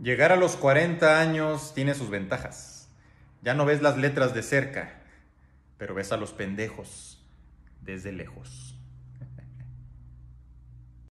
Llegar a los 40 años tiene sus ventajas. Ya no ves las letras de cerca, pero ves a los pendejos desde lejos.